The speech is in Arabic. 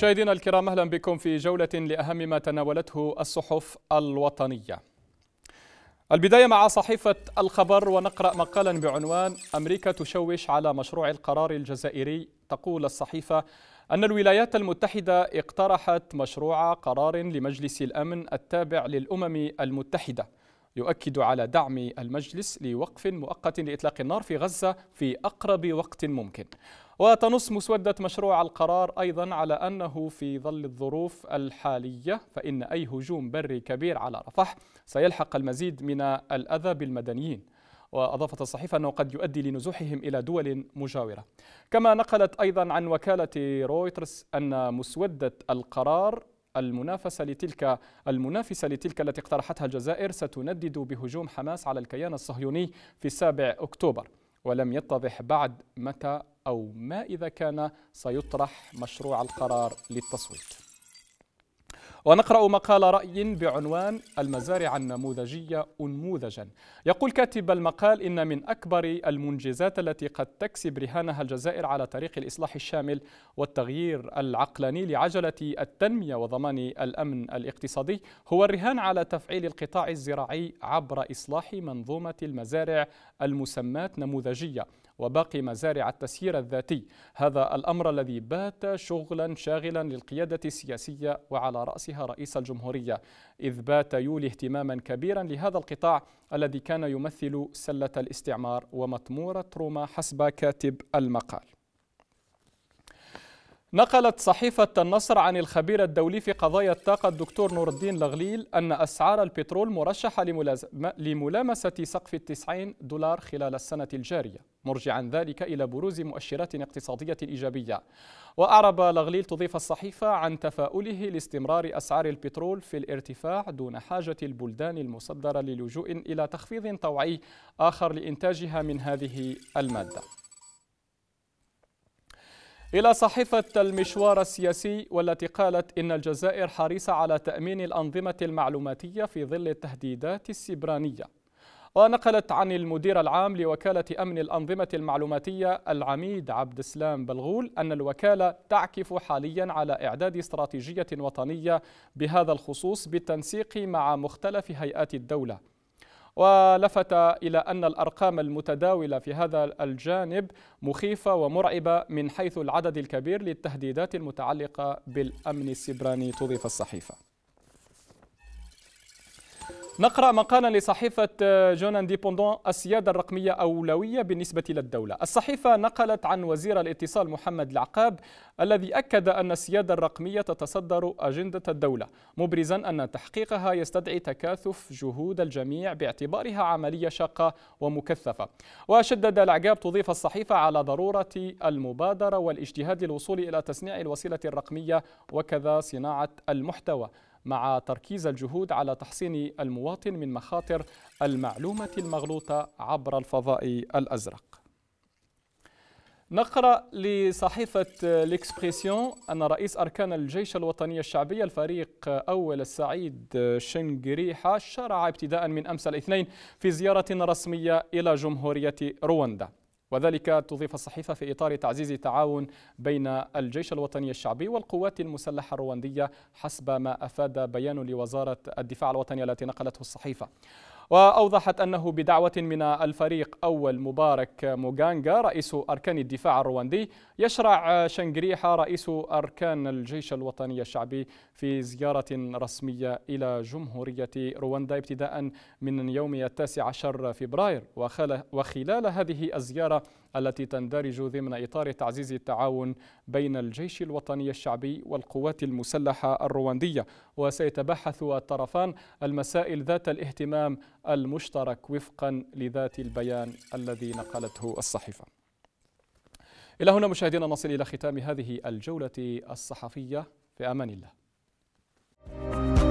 مشاهدينا الكرام اهلا بكم في جوله لاهم ما تناولته الصحف الوطنيه. البدايه مع صحيفه الخبر ونقرا مقالا بعنوان امريكا تشوش على مشروع القرار الجزائري تقول الصحيفه ان الولايات المتحده اقترحت مشروع قرار لمجلس الامن التابع للامم المتحده يؤكد على دعم المجلس لوقف مؤقت لاطلاق النار في غزه في اقرب وقت ممكن. وتنص مسودة مشروع القرار أيضا على أنه في ظل الظروف الحالية فإن أي هجوم بري كبير على رفح سيلحق المزيد من الأذى بالمدنيين وأضافت الصحيفة أنه قد يؤدي لنزوحهم إلى دول مجاورة كما نقلت أيضا عن وكالة رويترز أن مسودة القرار المنافسة لتلك المنافسة لتلك التي اقترحتها الجزائر ستندد بهجوم حماس على الكيان الصهيوني في 7 أكتوبر ولم يتضح بعد متى أو ما إذا كان سيطرح مشروع القرار للتصويت ونقرأ مقال رأي بعنوان المزارع النموذجية أنموذجا يقول كاتب المقال إن من أكبر المنجزات التي قد تكسب رهانها الجزائر على طريق الإصلاح الشامل والتغيير العقلاني لعجلة التنمية وضمان الأمن الاقتصادي هو الرهان على تفعيل القطاع الزراعي عبر إصلاح منظومة المزارع المسماة نموذجية وباقي مزارع التسيير الذاتي هذا الأمر الذي بات شغلا شاغلا للقيادة السياسية وعلى رأسها رئيس الجمهورية إذ بات يولي اهتماما كبيرا لهذا القطاع الذي كان يمثل سلة الاستعمار ومطمورة روما حسب كاتب المقال نقلت صحيفة النصر عن الخبير الدولي في قضايا الطاقة الدكتور نور الدين لغليل أن أسعار البترول مرشحة لملامسة سقف التسعين دولار خلال السنة الجارية مرجعا ذلك إلى بروز مؤشرات اقتصادية إيجابية وأعرب لغليل تضيف الصحيفة عن تفاؤله لاستمرار أسعار البترول في الارتفاع دون حاجة البلدان المصدرة للجوء إلى تخفيض طوعي آخر لإنتاجها من هذه المادة إلى صحيفة المشوار السياسي والتي قالت إن الجزائر حريصة على تأمين الأنظمة المعلوماتية في ظل التهديدات السبرانية ونقلت عن المدير العام لوكالة أمن الأنظمة المعلوماتية العميد عبد السلام بلغول أن الوكالة تعكف حاليا على إعداد استراتيجية وطنية بهذا الخصوص بالتنسيق مع مختلف هيئات الدولة ولفت إلى أن الأرقام المتداولة في هذا الجانب مخيفة ومرعبة من حيث العدد الكبير للتهديدات المتعلقة بالأمن السبراني تضيف الصحيفة نقرأ مقالا لصحيفة جون آه، انديبوندون السيادة الرقمية أولوية بالنسبة للدولة الصحيفة نقلت عن وزير الاتصال محمد العقاب الذي أكد أن السيادة الرقمية تتصدر أجندة الدولة مبرزا أن تحقيقها يستدعي تكاثف جهود الجميع باعتبارها عملية شاقة ومكثفة وشدد العقاب تضيف الصحيفة على ضرورة المبادرة والاجتهاد للوصول إلى تصنيع الوسيلة الرقمية وكذا صناعة المحتوى مع تركيز الجهود على تحصين المواطن من مخاطر المعلومة المغلوطة عبر الفضاء الأزرق نقرا لصحيفه ليكسبريسيون ان رئيس اركان الجيش الوطني الشعبي الفريق اول السعيد شنغريحه شرع ابتداء من امس الاثنين في زياره رسميه الى جمهوريه رواندا وذلك تضيف الصحيفة في إطار تعزيز التعاون بين الجيش الوطني الشعبي والقوات المسلحة الرواندية حسب ما أفاد بيان لوزارة الدفاع الوطني التي نقلته الصحيفة وأوضحت أنه بدعوة من الفريق أول مبارك موغانغا رئيس أركان الدفاع الرواندي يشرع شنغريحا رئيس أركان الجيش الوطني الشعبي في زيارة رسمية إلى جمهورية رواندا ابتداء من يوم التاسع عشر فبراير وخلال هذه الزيارة التي تندرج ضمن إطار تعزيز التعاون بين الجيش الوطني الشعبي والقوات المسلحة الرواندية وسيتبحث الطرفان المسائل ذات الاهتمام المشترك وفقا لذات البيان الذي نقلته الصحيفه. الى هنا مشاهدينا نصل الى ختام هذه الجوله الصحفيه في امان الله.